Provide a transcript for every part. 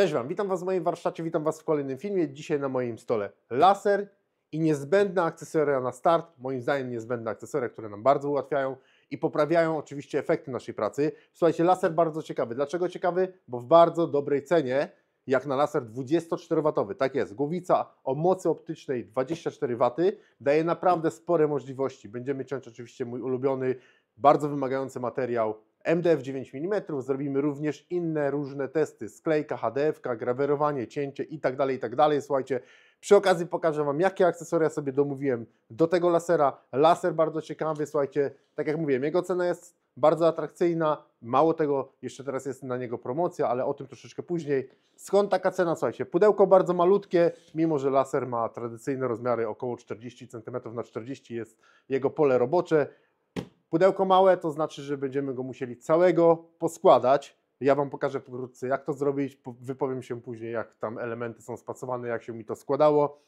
Cześć Wam, witam Was w moim warsztacie, witam Was w kolejnym filmie. Dzisiaj na moim stole laser i niezbędne akcesoria na start. Moim zdaniem niezbędne akcesoria, które nam bardzo ułatwiają i poprawiają oczywiście efekty naszej pracy. Słuchajcie, laser bardzo ciekawy. Dlaczego ciekawy? Bo w bardzo dobrej cenie, jak na laser 24W. Tak jest, głowica o mocy optycznej 24W daje naprawdę spore możliwości. Będziemy ciąć oczywiście mój ulubiony, bardzo wymagający materiał MDF 9 mm, zrobimy również inne różne testy, sklejka, HDF, grawerowanie, cięcie itd., tak itd. Tak słuchajcie, przy okazji pokażę Wam, jakie akcesoria sobie domówiłem do tego lasera. Laser bardzo ciekawy, słuchajcie, tak jak mówiłem, jego cena jest bardzo atrakcyjna. Mało tego, jeszcze teraz jest na niego promocja, ale o tym troszeczkę później. Skąd taka cena? Słuchajcie, pudełko bardzo malutkie, mimo że laser ma tradycyjne rozmiary około 40 cm na 40 jest jego pole robocze. Pudełko małe to znaczy, że będziemy go musieli całego poskładać. Ja Wam pokażę pokrótce, jak to zrobić. Wypowiem się później, jak tam elementy są spacowane, jak się mi to składało.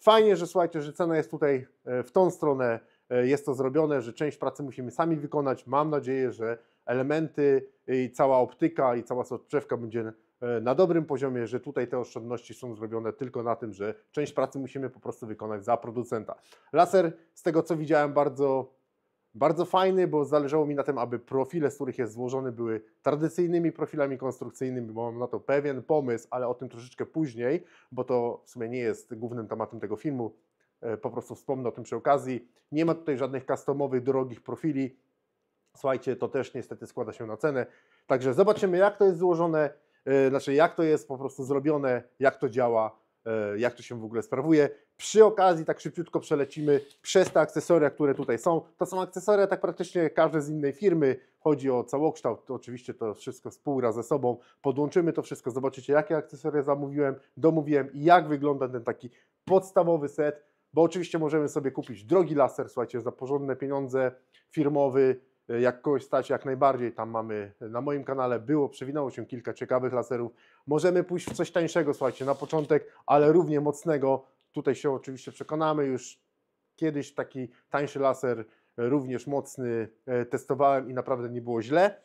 Fajnie, że słuchajcie, że cena jest tutaj e, w tą stronę, e, jest to zrobione, że część pracy musimy sami wykonać. Mam nadzieję, że elementy i cała optyka i cała soczewka będzie e, na dobrym poziomie, że tutaj te oszczędności są zrobione tylko na tym, że część pracy musimy po prostu wykonać za producenta. Laser, z tego co widziałem, bardzo bardzo fajny, bo zależało mi na tym, aby profile, z których jest złożony, były tradycyjnymi profilami konstrukcyjnymi, bo mam na to pewien pomysł, ale o tym troszeczkę później, bo to w sumie nie jest głównym tematem tego filmu. E, po prostu wspomnę o tym przy okazji. Nie ma tutaj żadnych customowych, drogich profili. Słuchajcie, to też niestety składa się na cenę. Także zobaczymy, jak to jest złożone, e, znaczy jak to jest po prostu zrobione, jak to działa E, jak to się w ogóle sprawuje. Przy okazji tak szybciutko przelecimy przez te akcesoria, które tutaj są. To są akcesoria tak praktycznie każde z innej firmy. Chodzi o całokształt, to oczywiście to wszystko współgra ze sobą. Podłączymy to wszystko, zobaczycie jakie akcesoria zamówiłem, domówiłem i jak wygląda ten taki podstawowy set. Bo oczywiście możemy sobie kupić drogi laser, słuchajcie, za porządne pieniądze, firmowy, E, jak kogoś stać, jak najbardziej tam mamy, na moim kanale było, przewinęło się kilka ciekawych laserów. Możemy pójść w coś tańszego, słuchajcie, na początek, ale równie mocnego. Tutaj się oczywiście przekonamy, już kiedyś taki tańszy laser, e, również mocny, e, testowałem i naprawdę nie było źle.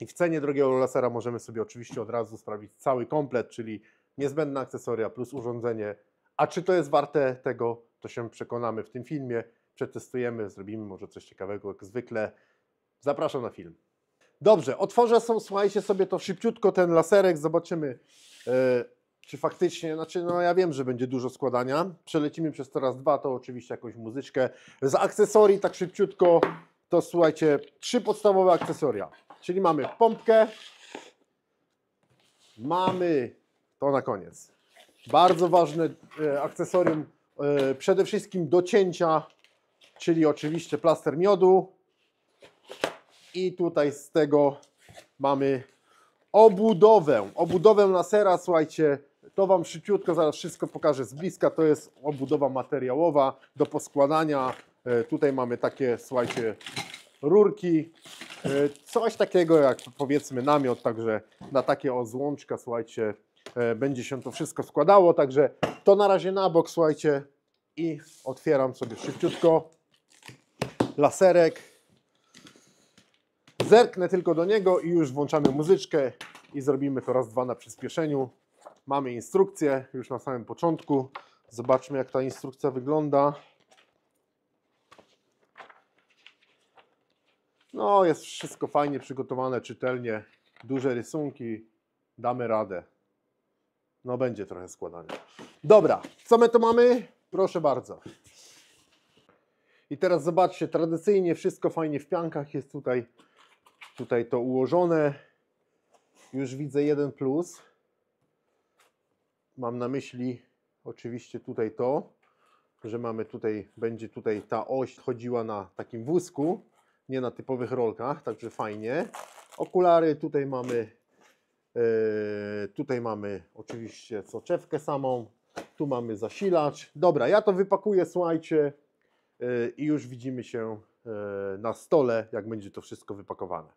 I w cenie drogiego lasera możemy sobie oczywiście od razu sprawić cały komplet, czyli niezbędne akcesoria plus urządzenie. A czy to jest warte tego, to się przekonamy w tym filmie. Przetestujemy, zrobimy może coś ciekawego jak zwykle. Zapraszam na film. Dobrze, otworzę są, słuchajcie sobie to szybciutko, ten laserek, zobaczymy yy, czy faktycznie, znaczy no ja wiem, że będzie dużo składania. Przelecimy przez teraz dwa, to oczywiście jakąś muzyczkę. Z akcesorii tak szybciutko to słuchajcie, trzy podstawowe akcesoria. Czyli mamy pompkę, mamy, to na koniec, bardzo ważne e, akcesorium, e, przede wszystkim do cięcia, czyli oczywiście plaster miodu, i tutaj z tego mamy obudowę. Obudowę lasera, słuchajcie, to Wam szybciutko zaraz wszystko pokażę z bliska. To jest obudowa materiałowa do poskładania. E, tutaj mamy takie, słuchajcie, rurki. E, coś takiego jak powiedzmy namiot, także na takie o złączka, słuchajcie, e, będzie się to wszystko składało. Także to na razie na bok, słuchajcie. I otwieram sobie szybciutko laserek. Zerknę tylko do niego i już włączamy muzyczkę i zrobimy to raz, dwa na przyspieszeniu. Mamy instrukcję już na samym początku. Zobaczmy jak ta instrukcja wygląda. No jest wszystko fajnie przygotowane, czytelnie. Duże rysunki. Damy radę. No będzie trochę składania. Dobra, co my tu mamy? Proszę bardzo. I teraz zobaczcie, tradycyjnie wszystko fajnie w piankach jest tutaj tutaj to ułożone. Już widzę jeden plus. Mam na myśli oczywiście tutaj to, że mamy tutaj, będzie tutaj ta oś chodziła na takim wózku, nie na typowych rolkach, także fajnie. Okulary tutaj mamy, yy, tutaj mamy oczywiście soczewkę samą, tu mamy zasilacz. Dobra, ja to wypakuję, słuchajcie, yy, i już widzimy się yy, na stole, jak będzie to wszystko wypakowane.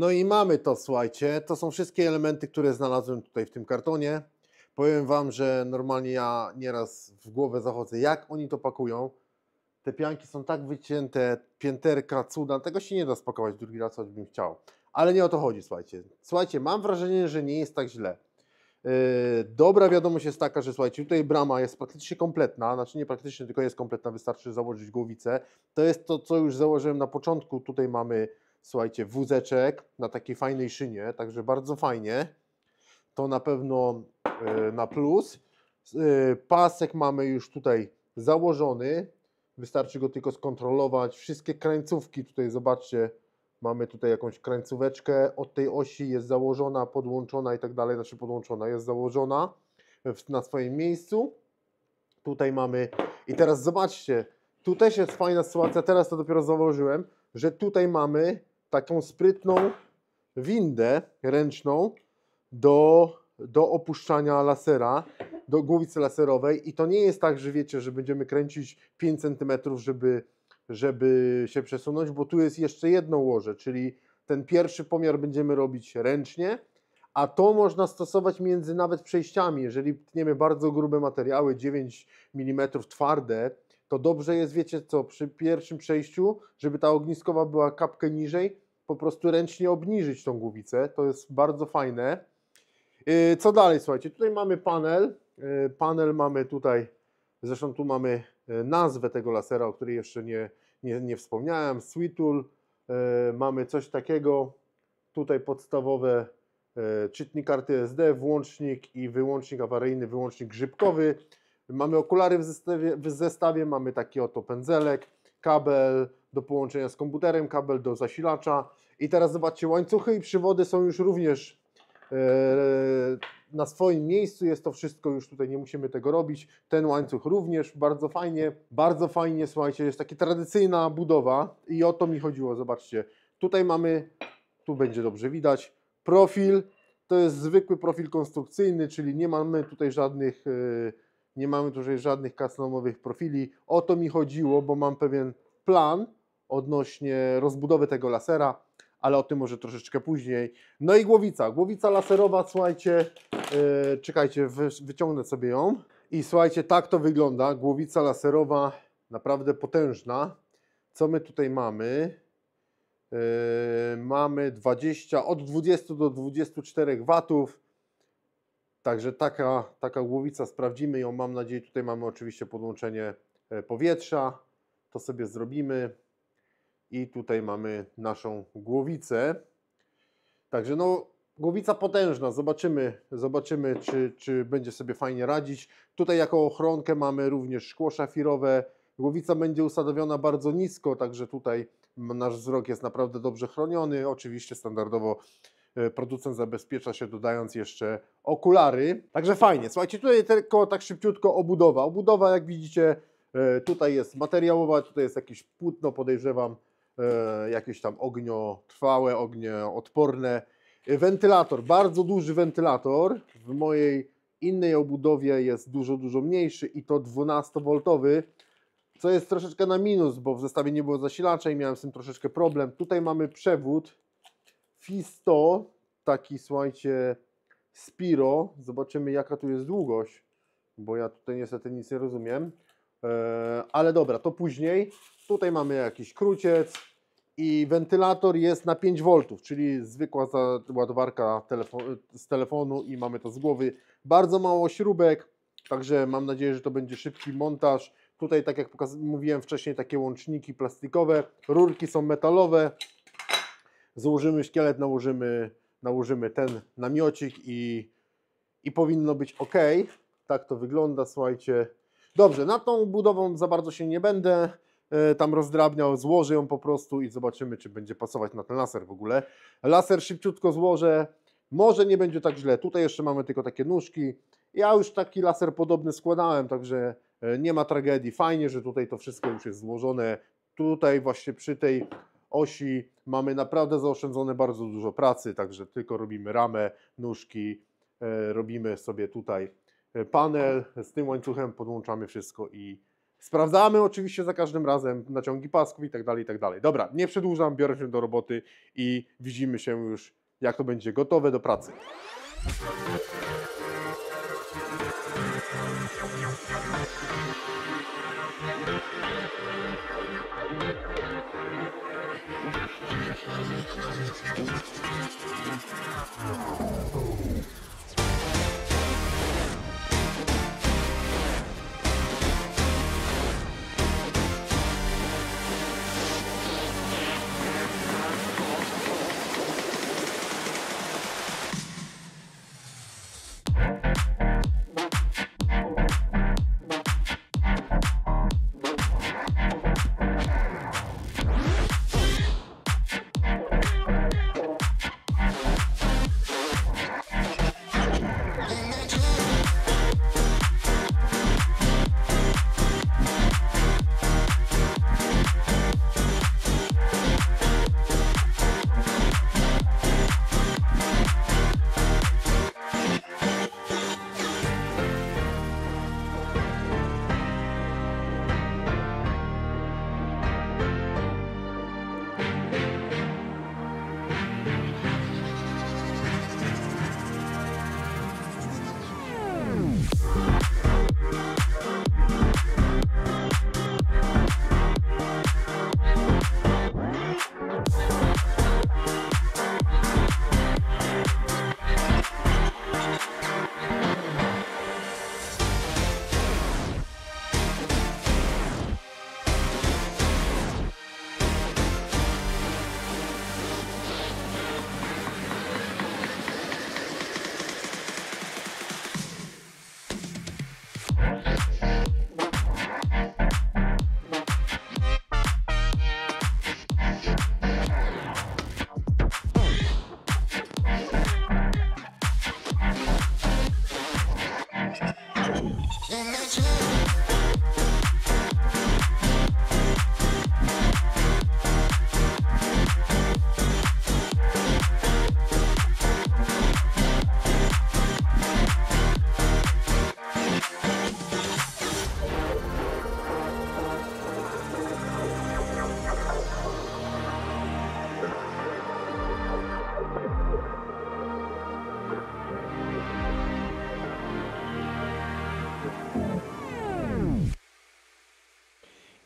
No i mamy to, słuchajcie. To są wszystkie elementy, które znalazłem tutaj w tym kartonie. Powiem Wam, że normalnie ja nieraz w głowę zachodzę, jak oni to pakują. Te pianki są tak wycięte, pięterka, cuda, tego się nie da spakować drugi raz, choćbym chciał. Ale nie o to chodzi, słuchajcie. Słuchajcie, mam wrażenie, że nie jest tak źle. Yy, dobra wiadomość jest taka, że słuchajcie, tutaj brama jest praktycznie kompletna, znaczy nie praktycznie, tylko jest kompletna, wystarczy założyć głowicę. To jest to, co już założyłem na początku, tutaj mamy słuchajcie, wózeczek na takiej fajnej szynie, także bardzo fajnie. To na pewno e, na plus. E, pasek mamy już tutaj założony. Wystarczy go tylko skontrolować. Wszystkie krańcówki tutaj zobaczcie. Mamy tutaj jakąś krańcóweczkę od tej osi jest założona, podłączona i tak dalej, znaczy podłączona, jest założona na swoim miejscu. Tutaj mamy i teraz zobaczcie, tu też jest fajna sytuacja, teraz to dopiero zauważyłem, że tutaj mamy taką sprytną windę ręczną do, do opuszczania lasera, do głowicy laserowej i to nie jest tak, że wiecie, że będziemy kręcić 5 cm, żeby, żeby się przesunąć, bo tu jest jeszcze jedno łoże, czyli ten pierwszy pomiar będziemy robić ręcznie, a to można stosować między nawet przejściami, jeżeli tniemy bardzo grube materiały, 9 mm twarde, to dobrze jest, wiecie co, przy pierwszym przejściu, żeby ta ogniskowa była kapkę niżej, po prostu ręcznie obniżyć tą głowicę. To jest bardzo fajne. Y, co dalej, słuchajcie, tutaj mamy panel. Y, panel mamy tutaj, zresztą tu mamy y, nazwę tego lasera, o której jeszcze nie, nie, nie wspomniałem, Sweetool. Mamy coś takiego, tutaj podstawowe czytnik karty SD, włącznik i wyłącznik awaryjny, wyłącznik grzybkowy. Mamy okulary w zestawie, w zestawie, mamy taki oto pędzelek, kabel do połączenia z komputerem, kabel do zasilacza. I teraz zobaczcie, łańcuchy i przywody są już również yy, na swoim miejscu. Jest to wszystko już tutaj, nie musimy tego robić. Ten łańcuch również bardzo fajnie, bardzo fajnie, słuchajcie, jest taka tradycyjna budowa i o to mi chodziło, zobaczcie. Tutaj mamy, tu będzie dobrze widać, profil. To jest zwykły profil konstrukcyjny, czyli nie mamy tutaj żadnych... Yy, nie mamy tutaj żadnych customowych profili. O to mi chodziło, bo mam pewien plan odnośnie rozbudowy tego lasera, ale o tym może troszeczkę później. No i głowica. Głowica laserowa, słuchajcie, yy, czekajcie, wy, wyciągnę sobie ją. I słuchajcie, tak to wygląda. Głowica laserowa, naprawdę potężna. Co my tutaj mamy? Yy, mamy 20, od 20 do 24 watów Także taka, taka głowica, sprawdzimy ją, mam nadzieję, tutaj mamy oczywiście podłączenie e, powietrza, to sobie zrobimy i tutaj mamy naszą głowicę. Także no, głowica potężna, zobaczymy, zobaczymy czy, czy będzie sobie fajnie radzić. Tutaj jako ochronkę mamy również szkło szafirowe, głowica będzie usadowiona bardzo nisko, także tutaj nasz wzrok jest naprawdę dobrze chroniony, oczywiście standardowo E, producent zabezpiecza się dodając jeszcze okulary. Także fajnie. Słuchajcie, tutaj tylko tak szybciutko obudowa. Obudowa, jak widzicie, e, tutaj jest materiałowa, tutaj jest jakieś płótno, podejrzewam, e, jakieś tam ognio trwałe, ognio odporne. Wentylator, bardzo duży wentylator. W mojej innej obudowie jest dużo, dużo mniejszy i to 12V, co jest troszeczkę na minus, bo w zestawie nie było zasilacza i miałem z tym troszeczkę problem. Tutaj mamy przewód Fisto, taki słuchajcie, Spiro. Zobaczymy jaka tu jest długość, bo ja tutaj niestety nic nie rozumiem. E, ale dobra, to później. Tutaj mamy jakiś kruciec i wentylator jest na 5V, czyli zwykła ładowarka z telefonu i mamy to z głowy. Bardzo mało śrubek, także mam nadzieję, że to będzie szybki montaż. Tutaj, tak jak mówiłem wcześniej, takie łączniki plastikowe, rurki są metalowe, złożymy szkielet, nałożymy, nałożymy ten namiocik i, i powinno być ok. Tak to wygląda, słuchajcie. Dobrze, nad tą budową za bardzo się nie będę e, tam rozdrabniał, złożę ją po prostu i zobaczymy, czy będzie pasować na ten laser w ogóle. Laser szybciutko złożę, może nie będzie tak źle. Tutaj jeszcze mamy tylko takie nóżki. Ja już taki laser podobny składałem, także e, nie ma tragedii. Fajnie, że tutaj to wszystko już jest złożone. Tutaj właśnie przy tej osi. Mamy naprawdę zaoszczędzone bardzo dużo pracy, także tylko robimy ramę, nóżki, e, robimy sobie tutaj e, panel, z tym łańcuchem podłączamy wszystko i sprawdzamy oczywiście za każdym razem naciągi pasków i tak dalej, i tak dalej. Dobra, nie przedłużam, biorę się do roboty i widzimy się już jak to będzie gotowe do pracy. Oh.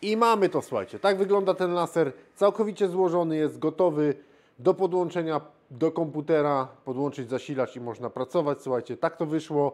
I mamy to, słuchajcie. Tak wygląda ten laser. Całkowicie złożony jest, gotowy do podłączenia do komputera, podłączyć zasilacz i można pracować. Słuchajcie, tak to wyszło.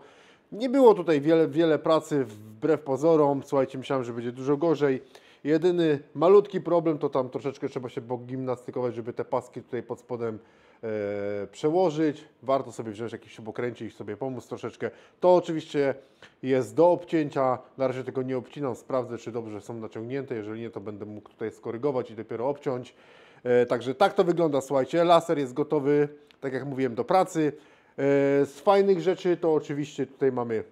Nie było tutaj wiele, wiele pracy, wbrew pozorom. Słuchajcie, myślałem, że będzie dużo gorzej. Jedyny malutki problem to tam troszeczkę trzeba się gimnastykować, żeby te paski tutaj pod spodem E, przełożyć. Warto sobie wziąć jakiś śrubokręcie i sobie pomóc troszeczkę. To oczywiście jest do obcięcia. Na razie tego nie obcinam. Sprawdzę, czy dobrze są naciągnięte. Jeżeli nie, to będę mógł tutaj skorygować i dopiero obciąć. E, także tak to wygląda, słuchajcie. Laser jest gotowy, tak jak mówiłem, do pracy. E, z fajnych rzeczy to oczywiście tutaj mamy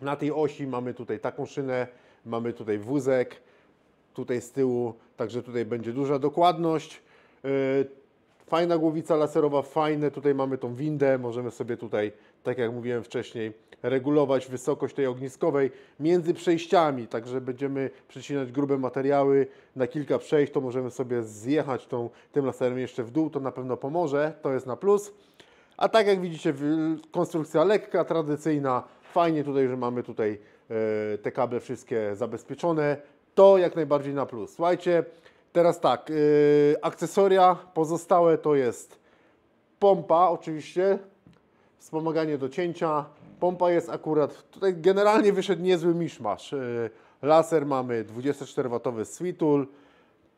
na tej osi mamy tutaj taką szynę, mamy tutaj wózek, tutaj z tyłu, także tutaj będzie duża dokładność. Fajna głowica laserowa, fajne. Tutaj mamy tą windę. Możemy sobie tutaj, tak jak mówiłem wcześniej, regulować wysokość tej ogniskowej między przejściami. Także będziemy przecinać grube materiały na kilka przejść. To możemy sobie zjechać tą, tym laserem jeszcze w dół. To na pewno pomoże. To jest na plus. A tak jak widzicie, konstrukcja lekka, tradycyjna. Fajnie tutaj, że mamy tutaj e, te kable wszystkie zabezpieczone. To jak najbardziej na plus. Słuchajcie, Teraz tak, yy, akcesoria pozostałe to jest pompa oczywiście, wspomaganie do cięcia. Pompa jest akurat, tutaj generalnie wyszedł niezły miszmasz. Yy, laser mamy 24W Switul,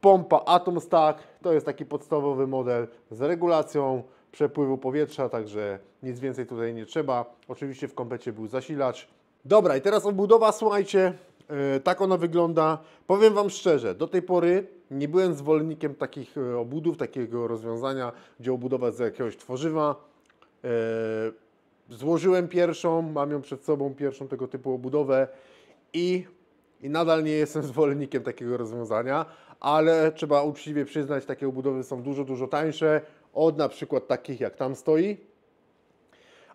pompa Atomstack. to jest taki podstawowy model z regulacją przepływu powietrza, także nic więcej tutaj nie trzeba. Oczywiście w komplecie był zasilacz. Dobra i teraz obudowa, słuchajcie, E, tak ona wygląda. Powiem Wam szczerze, do tej pory nie byłem zwolennikiem takich e, obudów, takiego rozwiązania, gdzie obudowa z jakiegoś tworzywa. E, złożyłem pierwszą, mam ją przed sobą, pierwszą tego typu obudowę i, i nadal nie jestem zwolennikiem takiego rozwiązania, ale trzeba uczciwie przyznać, takie obudowy są dużo, dużo tańsze od na przykład takich jak tam stoi.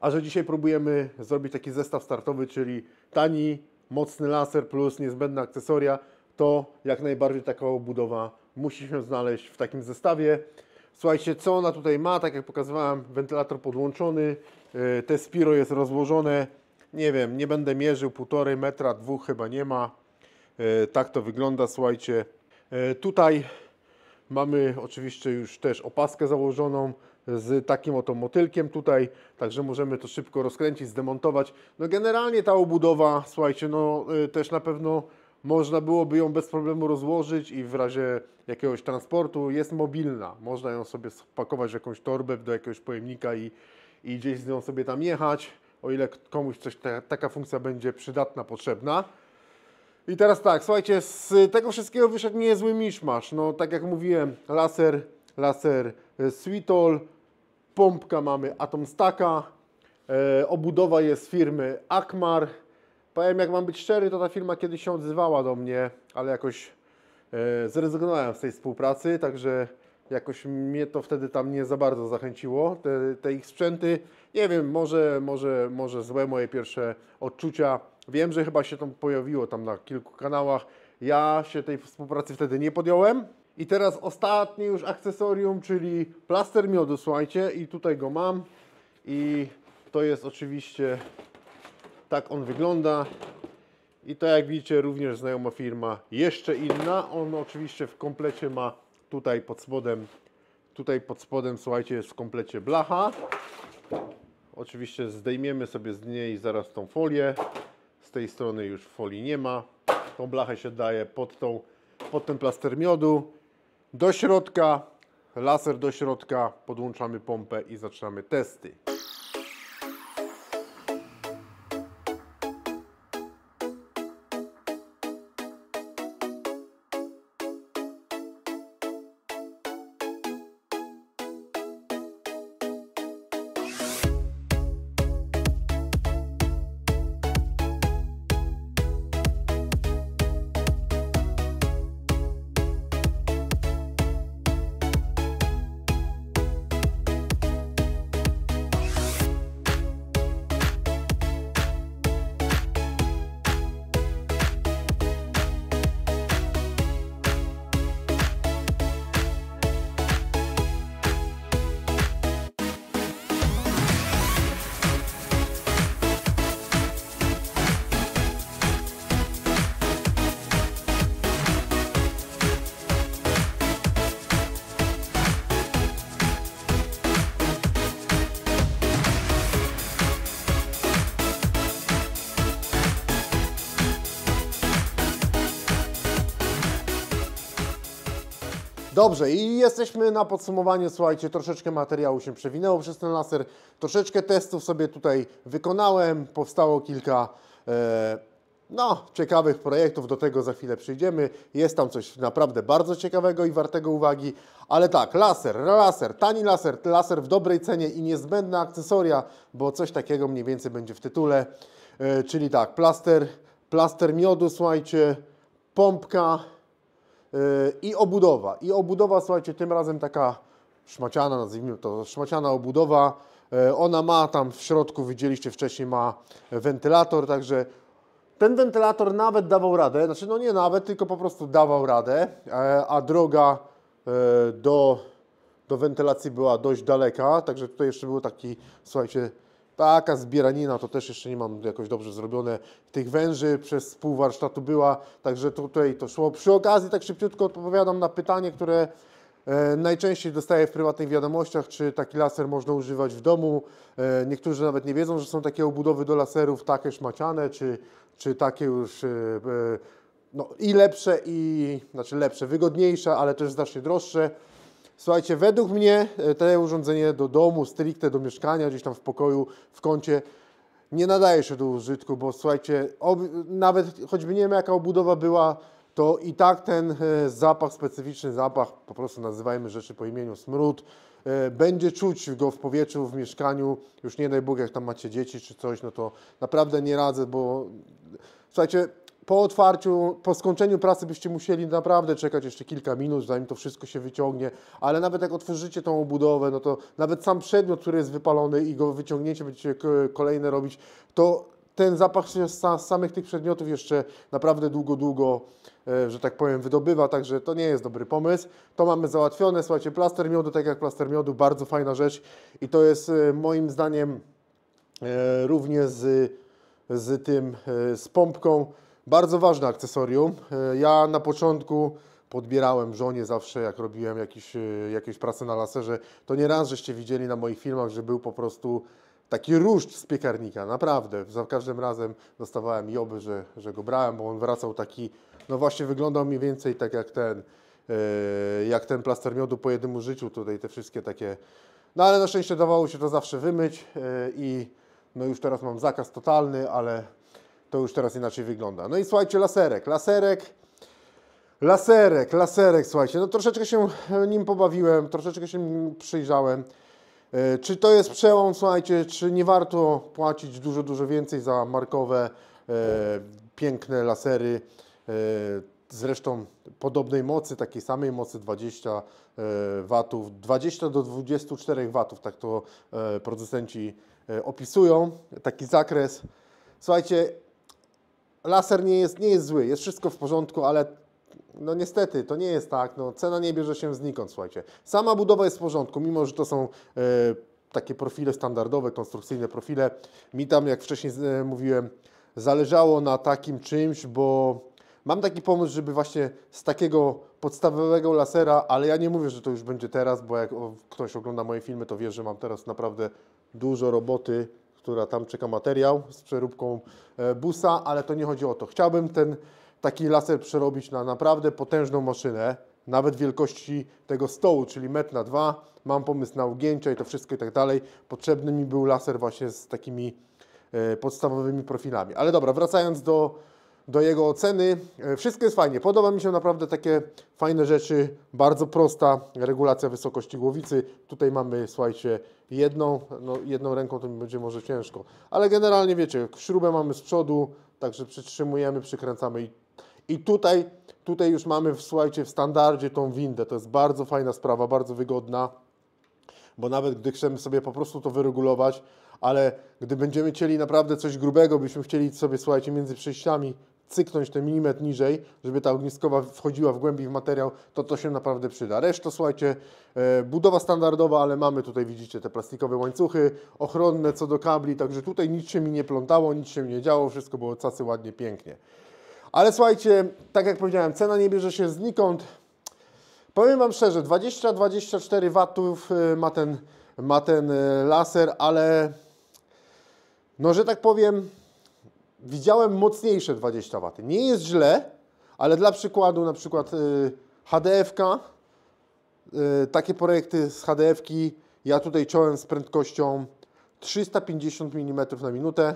A że dzisiaj próbujemy zrobić taki zestaw startowy, czyli tani, mocny laser plus niezbędne akcesoria, to jak najbardziej taka obudowa musi się znaleźć w takim zestawie. Słuchajcie, co ona tutaj ma, tak jak pokazywałem, wentylator podłączony, y, te spiro jest rozłożone, nie wiem, nie będę mierzył, półtorej metra, dwóch chyba nie ma. Y, tak to wygląda, słuchajcie. Y, tutaj mamy oczywiście już też opaskę założoną, z takim oto motylkiem tutaj, także możemy to szybko rozkręcić, zdemontować. No generalnie ta obudowa, słuchajcie, no y, też na pewno można byłoby ją bez problemu rozłożyć i w razie jakiegoś transportu jest mobilna. Można ją sobie spakować w jakąś torbę do jakiegoś pojemnika i, i gdzieś z nią sobie tam jechać, o ile komuś coś ta, taka funkcja będzie przydatna, potrzebna. I teraz tak, słuchajcie, z tego wszystkiego wyszedł niezły miszmasz. No tak jak mówiłem, laser laser e, Switol, pompka mamy Atomstaka, e, obudowa jest firmy Akmar. Powiem, jak mam być szczery, to ta firma kiedyś się odzywała do mnie, ale jakoś e, zrezygnowałem z tej współpracy, także jakoś mnie to wtedy tam nie za bardzo zachęciło, te, te, ich sprzęty. Nie wiem, może, może, może złe moje pierwsze odczucia. Wiem, że chyba się to pojawiło tam na kilku kanałach. Ja się tej współpracy wtedy nie podjąłem, i teraz ostatnie już akcesorium, czyli plaster miodu, słuchajcie, i tutaj go mam. I to jest oczywiście, tak on wygląda. I to jak widzicie, również znajoma firma, jeszcze inna. On oczywiście w komplecie ma tutaj pod spodem, tutaj pod spodem, słuchajcie, jest w komplecie blacha. Oczywiście zdejmiemy sobie z niej zaraz tą folię. Z tej strony już folii nie ma. Tą blachę się daje pod, tą, pod ten plaster miodu do środka, laser do środka, podłączamy pompę i zaczynamy testy. Dobrze, i jesteśmy na podsumowanie. Słuchajcie, troszeczkę materiału się przewinęło przez ten laser, troszeczkę testów sobie tutaj wykonałem, powstało kilka. E no, ciekawych projektów, do tego za chwilę przyjdziemy. Jest tam coś naprawdę bardzo ciekawego i wartego uwagi. Ale tak, laser, laser, tani laser, laser w dobrej cenie i niezbędne akcesoria, bo coś takiego mniej więcej będzie w tytule. E, czyli tak, plaster, plaster miodu, słuchajcie, pompka, Yy, i obudowa. I obudowa, słuchajcie, tym razem taka szmaciana, nazwijmy to szmaciana obudowa. Yy, ona ma tam w środku, widzieliście wcześniej, ma wentylator, także ten wentylator nawet dawał radę, znaczy no nie nawet, tylko po prostu dawał radę, yy, a droga do, do wentylacji była dość daleka, także tutaj jeszcze był taki, słuchajcie, Taka zbieranina, to też jeszcze nie mam jakoś dobrze zrobione. Tych węży przez pół warsztatu była, także tutaj to szło. Przy okazji tak szybciutko odpowiadam na pytanie, które e, Najczęściej dostaję w prywatnych wiadomościach, czy taki laser można używać w domu. E, niektórzy nawet nie wiedzą, że są takie obudowy do laserów, takie szmaciane, czy, czy takie już e, no, i lepsze, i znaczy lepsze, wygodniejsze, ale też znacznie droższe. Słuchajcie, według mnie e, te urządzenie do domu, stricte do mieszkania, gdzieś tam w pokoju, w kącie, nie nadaje się do użytku, bo słuchajcie, nawet choćby nie wiem jaka obudowa była, to i tak ten e, zapach, specyficzny zapach, po prostu nazywajmy rzeczy po imieniu smród, e, będzie czuć go w powietrzu, w mieszkaniu. Już nie daj Bóg, jak tam macie dzieci czy coś, no to naprawdę nie radzę, bo słuchajcie, po otwarciu, po skończeniu pracy byście musieli naprawdę czekać jeszcze kilka minut, zanim to wszystko się wyciągnie, ale nawet jak otworzycie tą obudowę, no to nawet sam przedmiot, który jest wypalony i go wyciągnięcie, będziecie kolejne robić, to ten zapach się z samych tych przedmiotów jeszcze naprawdę długo, długo, e, że tak powiem, wydobywa, także to nie jest dobry pomysł. To mamy załatwione, słuchajcie, plaster miodu, tak jak plaster miodu, bardzo fajna rzecz i to jest e, moim zdaniem e, również z, z tym, z pompką, bardzo ważne akcesorium. E, ja na początku podbierałem żonie zawsze, jak robiłem jakieś, e, jakieś prace na laserze. To nie raz żeście widzieli na moich filmach, że był po prostu taki różdż z piekarnika, naprawdę. Za każdym razem dostawałem joby, że, że go brałem, bo on wracał taki, no właśnie wyglądał mniej więcej tak jak ten, e, jak ten plaster miodu po jednym życiu, tutaj te wszystkie takie. No ale na szczęście dawało się to zawsze wymyć i no już teraz mam zakaz totalny, ale to już teraz inaczej wygląda. No i słuchajcie, laserek, laserek, laserek, laserek, słuchajcie, no troszeczkę się nim pobawiłem, troszeczkę się nim przyjrzałem. E, czy to jest przełom, słuchajcie, czy nie warto płacić dużo, dużo więcej za markowe, e, piękne lasery, e, zresztą podobnej mocy, takiej samej mocy 20 W, 20 do 24 W, tak to e, producenci e, opisują, taki zakres. Słuchajcie, laser nie jest, nie jest zły, jest wszystko w porządku, ale no niestety, to nie jest tak. No, cena nie bierze się znikąd, słuchajcie. Sama budowa jest w porządku, mimo że to są e, takie profile standardowe, konstrukcyjne profile. Mi tam, jak wcześniej e, mówiłem, zależało na takim czymś, bo mam taki pomysł, żeby właśnie z takiego podstawowego lasera, ale ja nie mówię, że to już będzie teraz, bo jak ktoś ogląda moje filmy, to wie, że mam teraz naprawdę dużo roboty która tam czeka materiał z przeróbką e, busa, ale to nie chodzi o to. Chciałbym ten taki laser przerobić na naprawdę potężną maszynę, nawet wielkości tego stołu, czyli metr na dwa. Mam pomysł na ugięcia i to wszystko i tak dalej. Potrzebny mi był laser właśnie z takimi e, podstawowymi profilami. Ale dobra, wracając do do jego oceny. E, wszystko jest fajnie. Podoba mi się naprawdę takie fajne rzeczy. Bardzo prosta regulacja wysokości głowicy. Tutaj mamy, słuchajcie, jedną, no, jedną ręką to mi będzie może ciężko. Ale generalnie wiecie, śrubę mamy z przodu, także przytrzymujemy, przykręcamy i, i tutaj, tutaj już mamy, słuchajcie, w standardzie tą windę. To jest bardzo fajna sprawa, bardzo wygodna. Bo nawet gdy chcemy sobie po prostu to wyregulować, ale gdy będziemy chcieli naprawdę coś grubego, byśmy chcieli sobie, słuchajcie, między przejściami cyknąć ten milimetr niżej, żeby ta ogniskowa wchodziła w głębi w materiał, to to się naprawdę przyda. Reszta, słuchajcie, e, budowa standardowa, ale mamy tutaj, widzicie, te plastikowe łańcuchy ochronne co do kabli, także tutaj nic się mi nie plątało, nic się nie działo, wszystko było cacy ładnie, pięknie. Ale słuchajcie, tak jak powiedziałem, cena nie bierze się znikąd. Powiem Wam szczerze, 20-24 watów e, ma ten, ma ten e, laser, ale no, że tak powiem, widziałem mocniejsze 20 W. Nie jest źle, ale dla przykładu na przykład yy, HDF-ka, yy, takie projekty z HDF-ki ja tutaj ciąłem z prędkością 350 mm na minutę.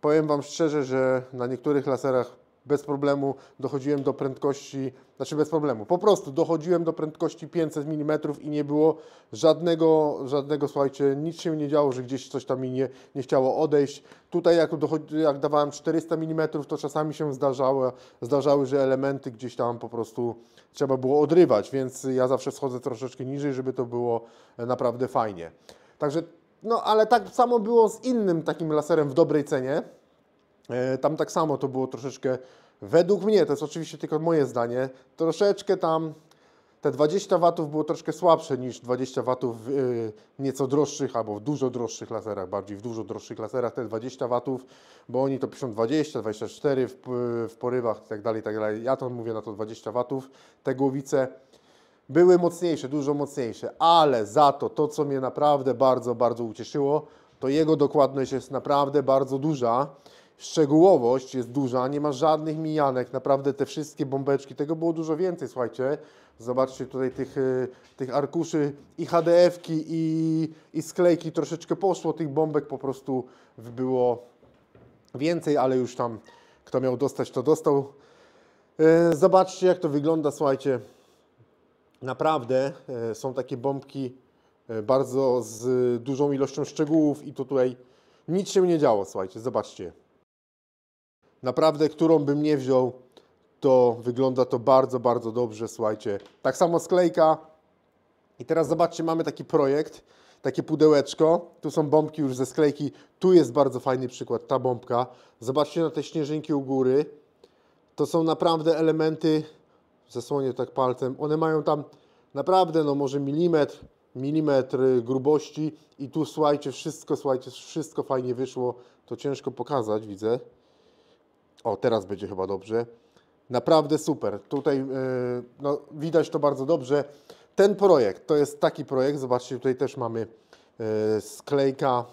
Powiem Wam szczerze, że na niektórych laserach bez problemu dochodziłem do prędkości, znaczy bez problemu, po prostu dochodziłem do prędkości 500 mm i nie było żadnego, żadnego, słuchajcie, nic się nie działo, że gdzieś coś tam mi nie, nie chciało odejść. Tutaj jak, jak dawałem 400 mm, to czasami się zdarzało, zdarzały, że elementy gdzieś tam po prostu trzeba było odrywać, więc ja zawsze schodzę troszeczkę niżej, żeby to było e, naprawdę fajnie. Także, no ale tak samo było z innym takim laserem w dobrej cenie. E, tam tak samo to było troszeczkę, według mnie, to jest oczywiście tylko moje zdanie, troszeczkę tam te 20 W było troszkę słabsze niż 20 W w e, nieco droższych albo w dużo droższych laserach, bardziej w dużo droższych laserach te 20 W, bo oni to piszą 20, 24 w, w porywach itd., tak itd. Tak ja to mówię na to 20 W. Te głowice były mocniejsze, dużo mocniejsze, ale za to, to co mnie naprawdę bardzo, bardzo ucieszyło, to jego dokładność jest naprawdę bardzo duża szczegółowość jest duża, nie ma żadnych mijanek, naprawdę te wszystkie bombeczki, tego było dużo więcej, słuchajcie. Zobaczcie tutaj tych, y, tych arkuszy i HDF-ki i, i sklejki troszeczkę poszło, tych bombek po prostu było więcej, ale już tam kto miał dostać, to dostał. Y, zobaczcie jak to wygląda, słuchajcie. Naprawdę y, są takie bombki bardzo z dużą ilością szczegółów i to tutaj nic się nie działo, słuchajcie, zobaczcie. Naprawdę, którą bym nie wziął, to wygląda to bardzo, bardzo dobrze, słuchajcie. Tak samo sklejka. I teraz zobaczcie, mamy taki projekt, takie pudełeczko. Tu są bombki już ze sklejki. Tu jest bardzo fajny przykład, ta bombka. Zobaczcie na te śnieżynki u góry. To są naprawdę elementy, zasłonię tak palcem, one mają tam naprawdę, no może milimetr, milimetr grubości i tu, słuchajcie, wszystko, słuchajcie, wszystko fajnie wyszło. To ciężko pokazać, widzę. O, teraz będzie chyba dobrze. Naprawdę super. Tutaj y, no, widać to bardzo dobrze. Ten projekt to jest taki projekt. Zobaczcie, tutaj też mamy y, sklejka.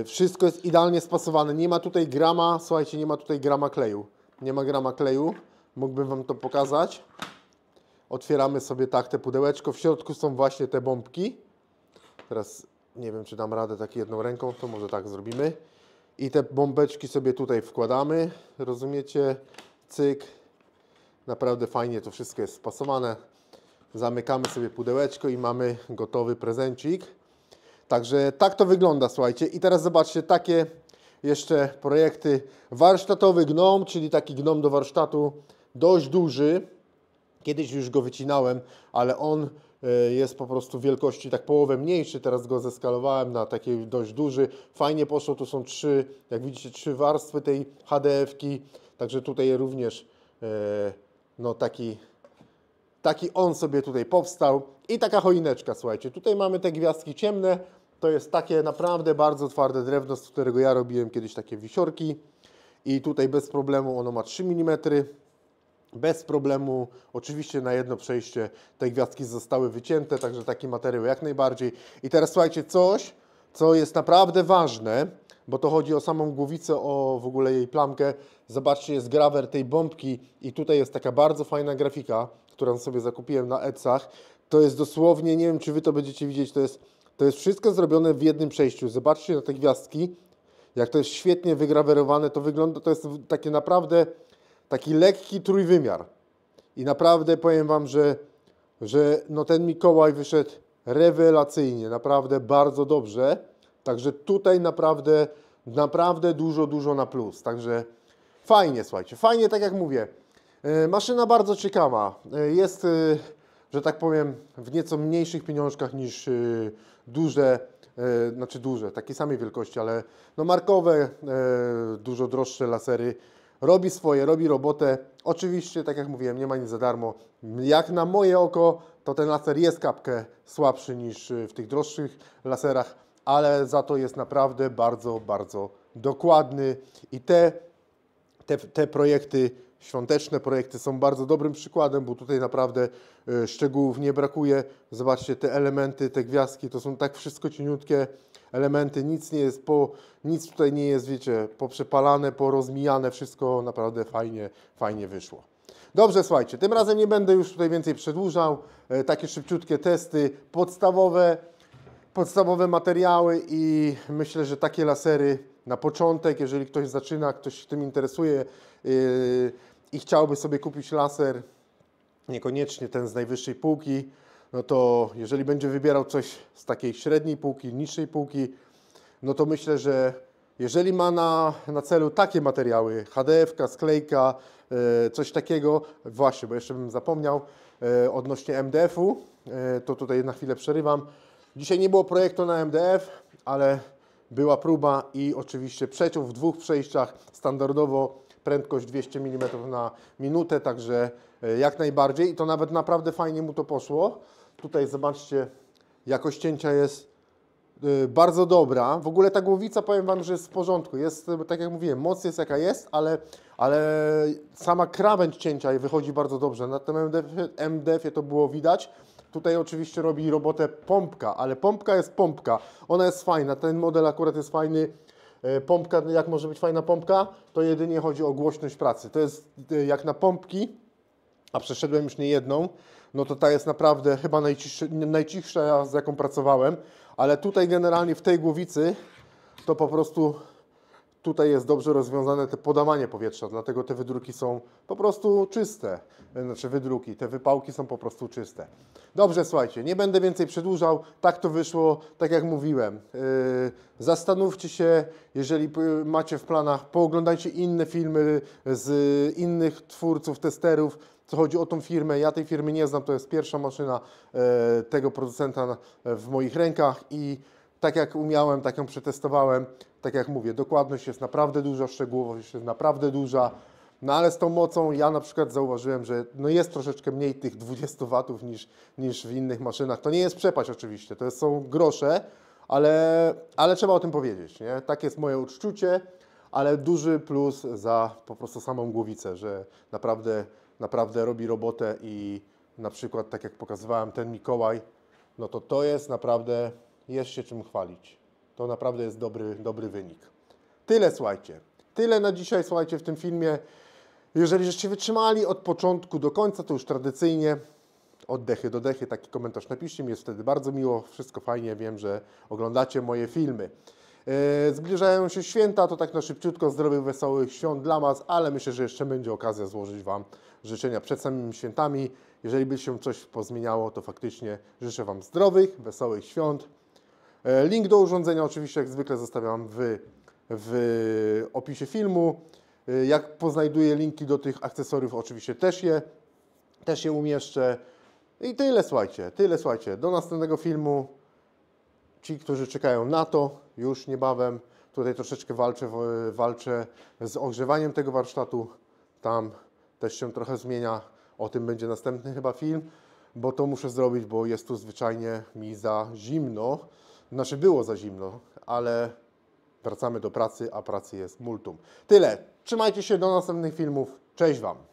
Y, wszystko jest idealnie spasowane. Nie ma tutaj grama, słuchajcie, nie ma tutaj grama kleju. Nie ma grama kleju. Mógłbym Wam to pokazać. Otwieramy sobie tak te pudełeczko. W środku są właśnie te bombki. Teraz nie wiem, czy dam radę tak jedną ręką, to może tak zrobimy i te bombeczki sobie tutaj wkładamy, rozumiecie? Cyk. Naprawdę fajnie to wszystko jest spasowane. Zamykamy sobie pudełeczko i mamy gotowy prezencik. Także tak to wygląda, słuchajcie. I teraz zobaczcie, takie jeszcze projekty. Warsztatowy gnom, czyli taki gnom do warsztatu, dość duży. Kiedyś już go wycinałem, ale on E, jest po prostu wielkości tak połowę mniejszy, teraz go zeskalowałem na taki dość duży. Fajnie poszło, tu są trzy, jak widzicie, trzy warstwy tej HDF-ki, także tutaj również e, no taki, taki on sobie tutaj powstał. I taka choineczka, słuchajcie, tutaj mamy te gwiazdki ciemne, to jest takie naprawdę bardzo twarde drewno, z którego ja robiłem kiedyś takie wisiorki. I tutaj bez problemu ono ma 3 mm bez problemu. Oczywiście na jedno przejście te gwiazdki zostały wycięte, także taki materiał jak najbardziej. I teraz słuchajcie, coś, co jest naprawdę ważne, bo to chodzi o samą głowicę, o w ogóle jej plamkę. Zobaczcie, jest grawer tej bombki i tutaj jest taka bardzo fajna grafika, którą sobie zakupiłem na Etsach. To jest dosłownie, nie wiem czy Wy to będziecie widzieć, to jest, to jest wszystko zrobione w jednym przejściu. Zobaczcie na te gwiazdki, jak to jest świetnie wygrawerowane, to wygląda, to jest takie naprawdę taki lekki trójwymiar. I naprawdę powiem Wam, że, że no ten Mikołaj wyszedł rewelacyjnie, naprawdę bardzo dobrze. Także tutaj naprawdę, naprawdę dużo, dużo na plus. Także fajnie, słuchajcie, fajnie, tak jak mówię. E, maszyna bardzo ciekawa. E, jest, e, że tak powiem, w nieco mniejszych pieniążkach niż duże, znaczy duże, takiej samej wielkości, ale no markowe, dużo droższe lasery robi swoje, robi robotę. Oczywiście, tak jak mówiłem, nie ma nic za darmo. Jak na moje oko, to ten laser jest kapkę słabszy niż y, w tych droższych laserach, ale za to jest naprawdę bardzo, bardzo dokładny i te, te, te projekty świąteczne projekty są bardzo dobrym przykładem, bo tutaj naprawdę e, szczegółów nie brakuje. Zobaczcie te elementy, te gwiazdki, to są tak wszystko cieniutkie elementy, nic nie jest po, nic tutaj nie jest, wiecie, poprzepalane, porozmijane, wszystko naprawdę fajnie, fajnie wyszło. Dobrze, słuchajcie, tym razem nie będę już tutaj więcej przedłużał. E, takie szybciutkie testy podstawowe, podstawowe materiały i myślę, że takie lasery na początek, jeżeli ktoś zaczyna, ktoś się tym interesuje, yy, i chciałby sobie kupić laser, niekoniecznie ten z najwyższej półki, no to jeżeli będzie wybierał coś z takiej średniej półki, niższej półki, no to myślę, że jeżeli ma na, na celu takie materiały, HDF, sklejka, e, coś takiego, właśnie, bo jeszcze bym zapomniał e, odnośnie MDF-u, e, to tutaj na chwilę przerywam. Dzisiaj nie było projektu na MDF, ale była próba i oczywiście przeciął w dwóch przejściach standardowo prędkość 200 mm na minutę, także e, jak najbardziej. I to nawet naprawdę fajnie mu to poszło. Tutaj zobaczcie, jakość cięcia jest e, bardzo dobra. W ogóle ta głowica, powiem Wam, że jest w porządku. Jest, e, tak jak mówiłem, moc jest jaka jest, ale, ale sama krawędź cięcia wychodzi bardzo dobrze. Na tym MDF-ie to było widać. Tutaj oczywiście robi robotę pompka, ale pompka jest pompka. Ona jest fajna, ten model akurat jest fajny. E, pompka, jak może być fajna pompka? To jedynie chodzi o głośność pracy. To jest e, jak na pompki, a przeszedłem już nie jedną, no to ta jest naprawdę chyba najcichsza, z jaką pracowałem, ale tutaj generalnie w tej głowicy to po prostu tutaj jest dobrze rozwiązane te podamanie powietrza, dlatego te wydruki są po prostu czyste. Znaczy wydruki, te wypałki są po prostu czyste. Dobrze, słuchajcie, nie będę więcej przedłużał. Tak to wyszło, tak jak mówiłem. Yy, zastanówcie się, jeżeli macie w planach, pooglądajcie inne filmy z innych twórców, testerów, co chodzi o tą firmę. Ja tej firmy nie znam, to jest pierwsza maszyna yy, tego producenta yy, w moich rękach i tak jak umiałem, tak ją przetestowałem tak jak mówię, dokładność jest naprawdę duża, szczegółowość jest naprawdę duża. No ale z tą mocą ja na przykład zauważyłem, że no jest troszeczkę mniej tych 20 W niż, niż w innych maszynach. To nie jest przepaść oczywiście, to są grosze, ale, ale trzeba o tym powiedzieć. Nie? Tak jest moje uczucie, ale duży plus za po prostu samą głowicę, że naprawdę, naprawdę robi robotę i na przykład tak jak pokazywałem ten Mikołaj, no to to jest naprawdę, jest się czym chwalić to naprawdę jest dobry, dobry wynik. Tyle, słuchajcie. Tyle na dzisiaj, słuchajcie, w tym filmie. Jeżeli żeście wytrzymali od początku do końca, to już tradycyjnie oddechy do dechy, taki komentarz napiszcie, mi jest wtedy bardzo miło, wszystko fajnie, wiem, że oglądacie moje filmy. Yy, zbliżają się święta, to tak na szybciutko zdrowych, wesołych świąt dla Was, ale myślę, że jeszcze będzie okazja złożyć Wam życzenia przed samymi świętami. Jeżeli by się coś pozmieniało, to faktycznie życzę Wam zdrowych, wesołych świąt E, link do urządzenia oczywiście jak zwykle zostawiam w, w opisie filmu. E, jak poznajduję linki do tych akcesoriów, oczywiście też je, też je umieszczę. I tyle, słuchajcie, tyle, słuchajcie. Do następnego filmu. Ci, którzy czekają na to, już niebawem. Tutaj troszeczkę walczę, walczę z ogrzewaniem tego warsztatu. Tam też się trochę zmienia. O tym będzie następny chyba film, bo to muszę zrobić, bo jest tu zwyczajnie mi za zimno. Znaczy było za zimno, ale wracamy do pracy, a pracy jest multum. Tyle. Trzymajcie się do następnych filmów. Cześć Wam.